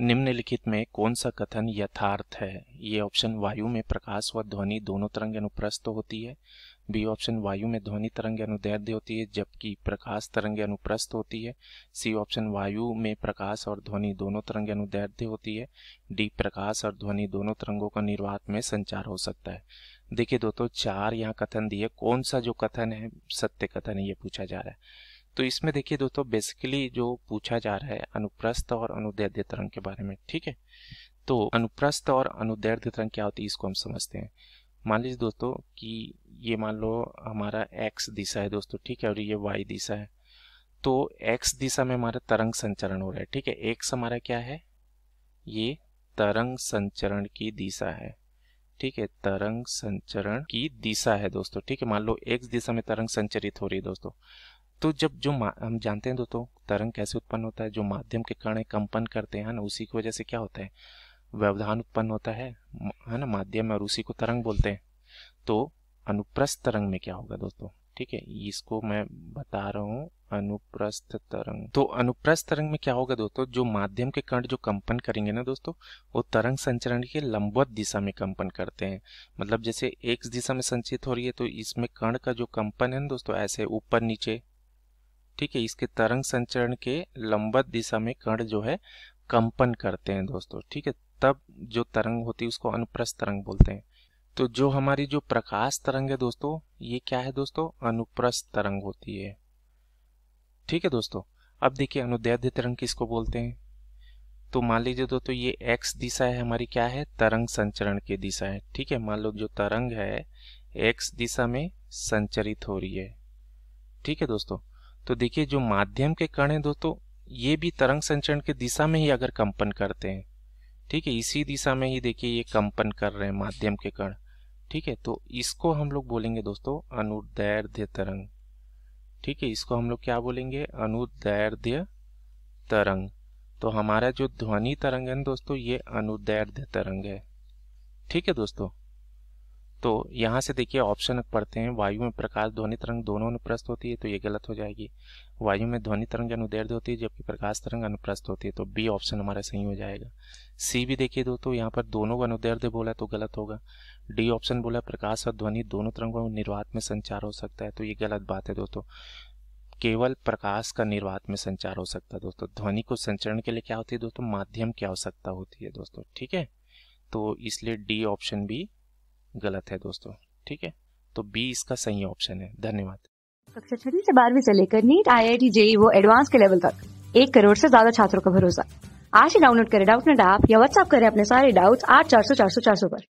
निम्नलिखित में कौन सा कथन यथार्थ है ये ऑप्शन वायु में प्रकाश व ध्वनि दोनों तरंग अनुप्रस्थ होती है बी ऑप्शन वायु में ध्वनि तरंग अनुदैर्ध्य होती है जबकि प्रकाश तरंग अनुप्रस्थ होती है सी ऑप्शन वायु में प्रकाश और ध्वनि दोनों तरंग अनुदैर्ध्य होती है डी प्रकाश और ध्वनि दोनों तरंगों का निर्वात में संचार हो सकता है देखिए दोस्तों चार यहाँ कथन दिए कौन सा जो कथन है सत्य कथन है ये पूछा जा रहा है तो इसमें देखिए दोस्तों बेसिकली जो पूछा जा रहा है अनुप्रस्थ और अनुदैर्ध्य तरंग के बारे में ठीक है तो अनुप्रस्थ और अनुदैर्ध्य तरंग क्या होती है इसको हम समझते हैं मान लीजिए दोस्तों कि ये मान लो हमारा एक्स दिशा है दोस्तों ठीक है और ये वाई दिशा है तो एक्स दिशा में हमारा तरंग संचरण हो रहा है ठीक है एक्स हमारा क्या है ये तरंग संचरण की दिशा है ठीक है तरंग संचरण की दिशा है दोस्तों ठीक है मान लो एक्स दिशा में तरंग संचरित हो रही है दोस्तों तो जब जो हम जानते हैं दोस्तों तरंग कैसे उत्पन्न होता है जो माध्यम के कण कंपन करते हैं ना उसी की वजह से क्या होता है व्यवधान उत्पन्न होता है है ना माध्यम और उसी को तरंग बोलते हैं तो अनुप्रस्थ तरंग में क्या होगा दोस्तों ठीक है इसको मैं बता रहा हूँ अनुप्रस्थ तरंग तो अनुप्रस्थ तरंग में क्या होगा दोस्तों जो माध्यम के कण जो कंपन करेंगे ना दोस्तों वो तरंग संचरण के लंबवत दिशा में कंपन करते हैं मतलब जैसे एक दिशा में संचित हो रही है तो इसमें कण का जो कंपन है ना दोस्तों ऐसे ऊपर नीचे ठीक है इसके तरंग संचरण के लंबत दिशा में कण जो है कंपन करते हैं दोस्तों ठीक है तब जो तरंग होती है उसको अनुप्रस्थ तरंग बोलते हैं तो जो हमारी जो प्रकाश तरंग है दोस्तों ये क्या है दोस्तों अनुप्रस्थ तरंग होती है ठीक है दोस्तों अब देखिए अनुदैर्ध्य तरंग किसको बोलते हैं तो मान लीजिए दोस्तों ये एक्स दिशा है हमारी क्या है तरंग संचरण की दिशा है ठीक है मान लो जो तरंग है एक्स दिशा में संचरित हो रही है ठीक है दोस्तों तो देखिए जो माध्यम के कण हैं दोस्तों ये भी तरंग संचरण के दिशा में ही अगर कंपन करते हैं ठीक है इसी दिशा में ही देखिए ये कंपन कर रहे हैं माध्यम के कण ठीक है तो इसको हम लोग बोलेंगे दोस्तों अनुदैर्ध्य तरंग ठीक है इसको हम लोग क्या बोलेंगे अनुदैर्ध्य तरंग तो हमारा जो ध्वनि तरंग है दोस्तों ये अनुदैर्ध्य तरंग है ठीक है दोस्तों तो यहाँ से देखिए ऑप्शन पढ़ते हैं वायु में प्रकाश ध्वनि तरंग दोनों अनुप्रस्थ होती है तो ये गलत हो जाएगी वायु में ध्वनि तरंग अनुदैर्ध होती है जबकि प्रकाश तरंग अनुप्रस्थ होती है तो बी ऑप्शन हमारा सही हो जाएगा सी भी देखिए दोस्तों यहाँ पर दोनों अनुदैर्ध बोला तो गलत होगा डी ऑप्शन बोला प्रकाश और ध्वनि दोनों तरंगों निर्वात में संचार हो सकता है तो ये गलत बात है दोस्तों केवल प्रकाश का निर्वात में संचार हो सकता है दोस्तों ध्वनि को संचरण के लिए क्या होती है दोस्तों माध्यम की आवश्यकता होती है दोस्तों ठीक है तो इसलिए डी ऑप्शन भी गलत है दोस्तों ठीक है तो बी इसका सही ऑप्शन है धन्यवाद कक्षा छठी से बारहवीं से लेकर NEET I I T JEE वो एडवांस के लेवल तक एक करोड़ से ज्यादा छात्रों का भरोसा आज ही डाउनलोड करें डाउट नेट ऐप या व्हाट्सअप करें अपने सारे डाउट्स आठ चार सौ चार सौ चार सौ पर